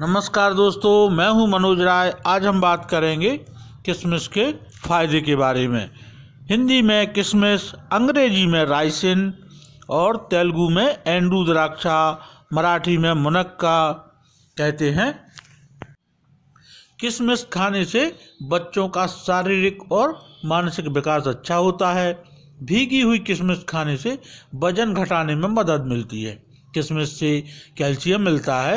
नमस्कार दोस्तों मैं हूं मनोज राय आज हम बात करेंगे किशमिश के फ़ायदे के बारे में हिंदी में किशमिश अंग्रेजी में राइसिन और तेलुगु में एंडू द्राक्षा मराठी में मुनक्का कहते हैं किशमिश खाने से बच्चों का शारीरिक और मानसिक विकास अच्छा होता है भीगी हुई किशमिश खाने से वजन घटाने में मदद मिलती है किशमिश से कैल्शियम मिलता है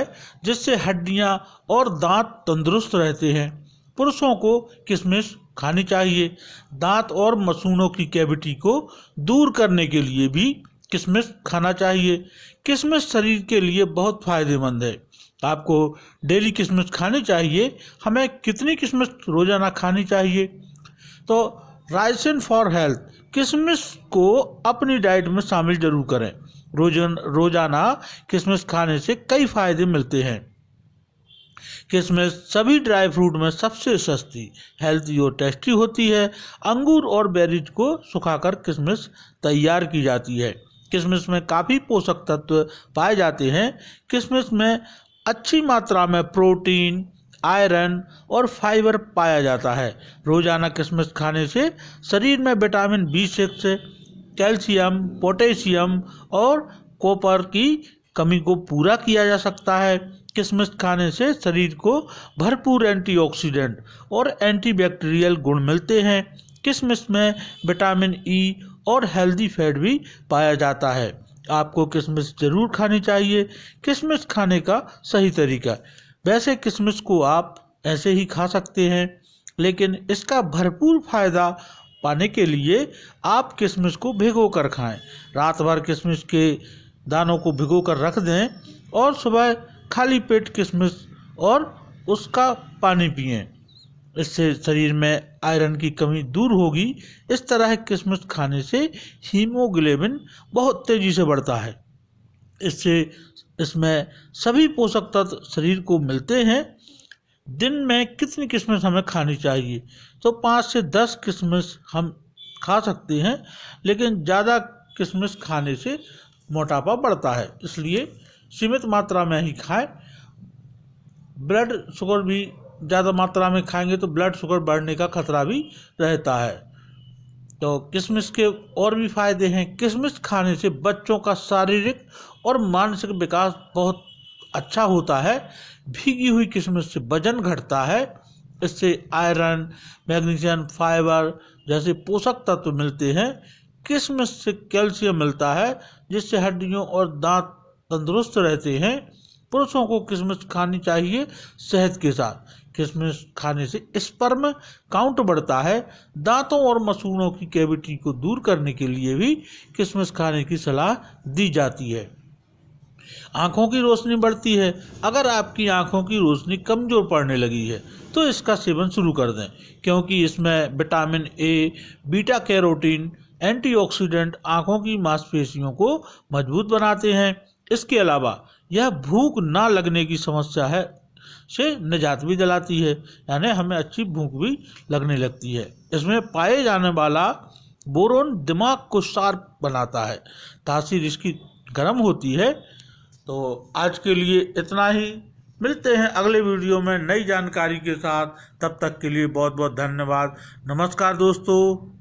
जिससे हड्डियाँ और दांत तंदुरुस्त रहते हैं पुरुषों को किशमिश खानी चाहिए दांत और मसूनों की कैविटी को दूर करने के लिए भी किशमिश खाना चाहिए किशमिश शरीर के लिए बहुत फायदेमंद है आपको डेली किशमिश खानी चाहिए हमें कितनी किशमिश रोजाना खानी चाहिए तो राइसिन फॉर हेल्थ किशमिश को अपनी डाइट में शामिल जरूर करें रोजन रोजाना किशमिश खाने से कई फायदे मिलते हैं किशमिश सभी ड्राई फ्रूट में सबसे सस्ती हेल्थी और टेस्टी होती है अंगूर और बेरीज को सुखाकर किशमिश तैयार की जाती है किशमिश में काफ़ी पोषक तत्व पाए जाते हैं किशमिश में अच्छी मात्रा में प्रोटीन आयरन और फाइबर पाया जाता है रोजाना किशमिश खाने से शरीर में vitamin B six calcium potassium और कॉपर की कमी को पूरा किया जा सकता है किशमिश खाने से शरीर को भरपूर एंटीऑक्सीडेंट और एंटीबैक्टीरियल गुण मिलते हैं किशमिश में विटामिन ई e और हेल्दी फैट भी पाया जाता है आपको किशमिश ज़रूर खानी चाहिए किशमिश खाने का सही तरीका वैसे किशमिश को आप ऐसे ही खा सकते हैं लेकिन इसका भरपूर फायदा पाने के लिए आप किशमिश को भिगो कर खाएँ रात भर किशमिश के दानों को भिगो कर रख दें और सुबह खाली पेट किशमिश और उसका पानी पिएं इससे शरीर में आयरन की कमी दूर होगी इस तरह किशमिश खाने से हीमोग्लोबिन बहुत तेज़ी से बढ़ता है इससे इसमें सभी पोषक तत्व शरीर को मिलते हैं दिन में कितनी किशमिश हमें खानी चाहिए तो पाँच से दस किशमिश हम खा सकते हैं लेकिन ज़्यादा किशमिश खाने से मोटापा बढ़ता है इसलिए सीमित मात्रा में ही खाएं ब्लड शुगर भी ज़्यादा मात्रा में खाएंगे तो ब्लड शुगर बढ़ने का खतरा भी रहता है तो किशमिश के और भी फायदे हैं किशमिश खाने से बच्चों का शारीरिक और मानसिक विकास बहुत अच्छा होता है भीगी हुई किशमिश से वजन घटता है इससे आयरन मैग्नीशियम फाइबर जैसे पोषक तत्व मिलते हैं किशमिश से कैल्शियम मिलता है जिससे हड्डियों और दांत तंदुरुस्त रहते हैं पुरुषों को किशमिश खानी चाहिए सेहत के साथ किशमिश खाने से स्पर्म काउंट बढ़ता है दांतों और मसूड़ों की कैविटी को दूर करने के लिए भी किशमिश खाने की सलाह दी जाती है आँखों की रोशनी बढ़ती है अगर आपकी आँखों की रोशनी कमज़ोर पड़ने लगी है तो इसका सेवन शुरू कर दें क्योंकि इसमें vitamin A beta carotene antioxidant आँखों की मांसपेशियों को मजबूत बनाते हैं इसके अलावा यह भूख ना लगने की समस्या है से निजात भी दिलाती है यानी हमें अच्छी भूख भी लगने लगती है इसमें पाए जाने वाला बोरोन दिमाग को शार्प बनाता है तासीर इसकी गर्म होती है तो आज के लिए इतना ही मिलते हैं अगले वीडियो में नई जानकारी के साथ तब तक के लिए बहुत बहुत धन्यवाद नमस्कार दोस्तों